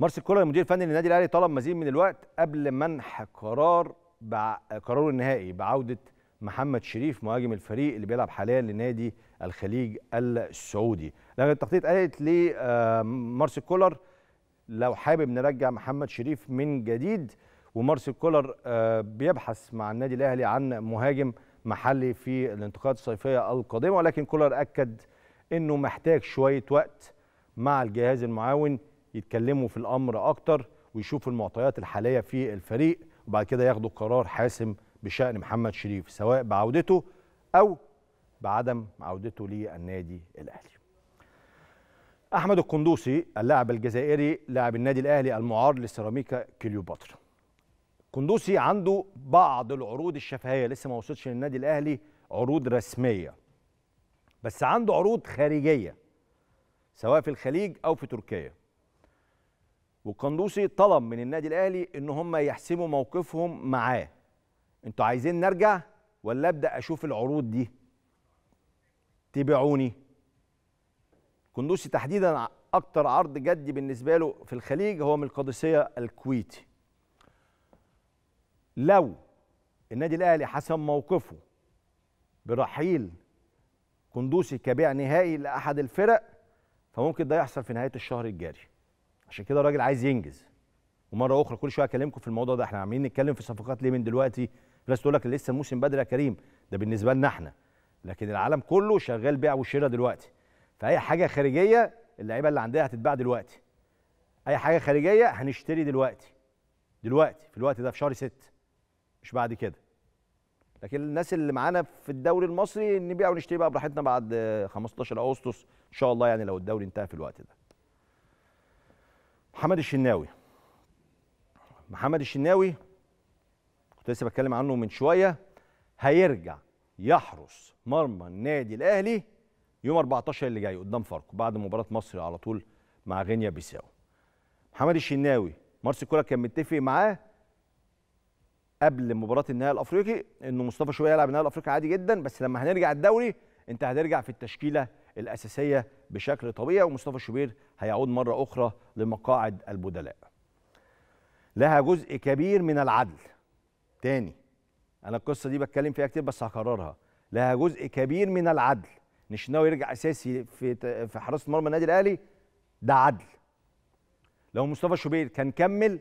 مارسيل كولر المدير الفني للنادي الاهلي طلب مزيد من الوقت قبل منح قرار بع... قراره النهائي بعوده محمد شريف مهاجم الفريق اللي بيلعب حاليا لنادي الخليج السعودي لجنه التخطيط قالت لمارسيل آه، كولر لو حابب نرجع محمد شريف من جديد ومارسيل كولر آه، بيبحث مع النادي الاهلي عن مهاجم محلي في الانتقالات الصيفيه القادمه ولكن كولر اكد انه محتاج شويه وقت مع الجهاز المعاون يتكلموا في الامر اكتر ويشوفوا المعطيات الحاليه في الفريق وبعد كده ياخدوا قرار حاسم بشان محمد شريف سواء بعودته او بعدم عودته للنادي الاهلي. احمد القندوسي اللاعب الجزائري لاعب النادي الاهلي المعار لسيراميكا كليوباترا. قندوسي عنده بعض العروض الشفهيه لسه ما وصلتش للنادي الاهلي عروض رسميه. بس عنده عروض خارجيه سواء في الخليج او في تركيا. والقندوسي طلب من النادي الاهلي ان هم يحسموا موقفهم معاه انتوا عايزين نرجع ولا ابدا اشوف العروض دي تبيعوني قندوسي تحديدا اكتر عرض جدي بالنسبه له في الخليج هو من القادسيه الكويتي لو النادي الاهلي حسم موقفه برحيل قندوسي كبيع نهائي لاحد الفرق فممكن ده يحصل في نهايه الشهر الجاري عشان كده الراجل عايز ينجز ومره اخرى كل شويه اكلمكم في الموضوع ده احنا عمالين نتكلم في صفقات ليه من دلوقتي ناس تقول لك لسه الموسم بدري يا كريم ده بالنسبه لنا احنا لكن العالم كله شغال بيع وشراء دلوقتي فاي حاجه خارجيه اللعيبه اللي عندها هتتباع دلوقتي اي حاجه خارجيه هنشتري دلوقتي دلوقتي في الوقت ده في شهر 6 مش بعد كده لكن الناس اللي معانا في الدوري المصري نبيع ونشتري بقى براحتنا بعد 15 اغسطس ان شاء الله يعني لو الدوري انتهى في الوقت ده محمد الشناوي محمد الشناوي كنت لسه بتكلم عنه من شويه هيرجع يحرس مرمى النادي الاهلي يوم 14 اللي جاي قدام فاركو بعد مباراه مصر على طول مع غينيا بيساو محمد الشناوي مارس كولر كان متفق معاه قبل مباراه النهائي الافريقي انه مصطفى شويه يلعب النهائي الافريقي عادي جدا بس لما هنرجع الدوري انت هترجع في التشكيله الأساسية بشكل طبيعي ومصطفى شوبير هيعود مرة أخرى لمقاعد البدلاء لها جزء كبير من العدل تاني أنا القصة دي بتكلم فيها كتير بس هكررها لها جزء كبير من العدل نشناوي يرجع أساسي في في حراسة مرمى النادي الأهلي ده عدل لو مصطفى شوبير كان كمل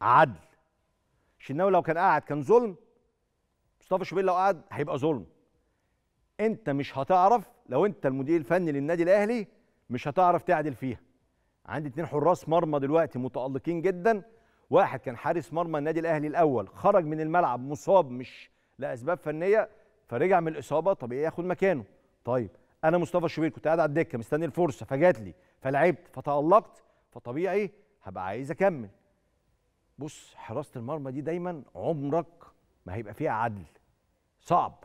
عدل شناوي لو كان قعد كان ظلم مصطفى شوبير لو قعد هيبقى ظلم انت مش هتعرف لو انت المدير الفني للنادي الاهلي مش هتعرف تعدل فيها عندي اتنين حراس مرمى دلوقتي متالقين جدا واحد كان حارس مرمى النادي الاهلي الاول خرج من الملعب مصاب مش لاسباب فنيه فرجع من الاصابه طبيعي إيه ياخد مكانه طيب انا مصطفى شوبير كنت قاعد على الدكه مستني الفرصه فجات لي فلعبت فتالقت فطبيعي هبقى عايز اكمل بص حراسه المرمى دي دايما عمرك ما هيبقى فيها عدل صعب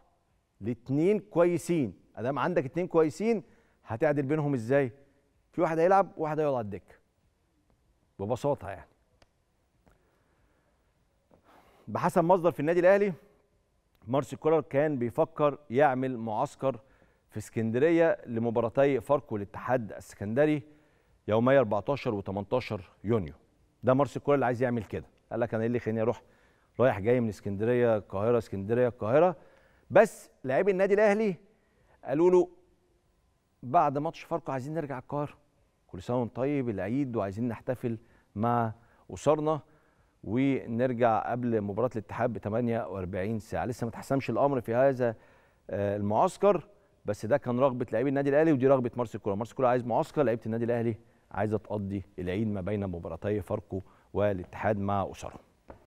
الاثنين كويسين ادام عندك اتنين كويسين هتعدل بينهم ازاي في واحد هيلعب وواحد هيقعد على الدكه ببساطه يعني بحسب مصدر في النادي الاهلي مارسيل كولر كان بيفكر يعمل معسكر في اسكندريه لمباراتي فاركو الاتحاد السكندري يومي 14 و18 يونيو ده مارسيل كولر اللي عايز يعمل كده قال لك انا ايه اللي خليني اروح رايح جاي من اسكندريه القاهره اسكندريه القاهره بس لاعبي النادي الاهلي قالوا له بعد ماتش فاركو عايزين نرجع القاهره كل سنه وانتم طيب العيد وعايزين نحتفل مع اسرنا ونرجع قبل مباراه الاتحاد ب 48 ساعه لسه ما تحسمش الامر في هذا آه، المعسكر بس ده كان رغبه لاعبي النادي الاهلي ودي رغبه مارسيل الكوره مارسيل الكوره عايز معسكر لعيبه النادي الاهلي عايزه تقضي العيد ما بين مباراتي فاركو والاتحاد مع اسرهم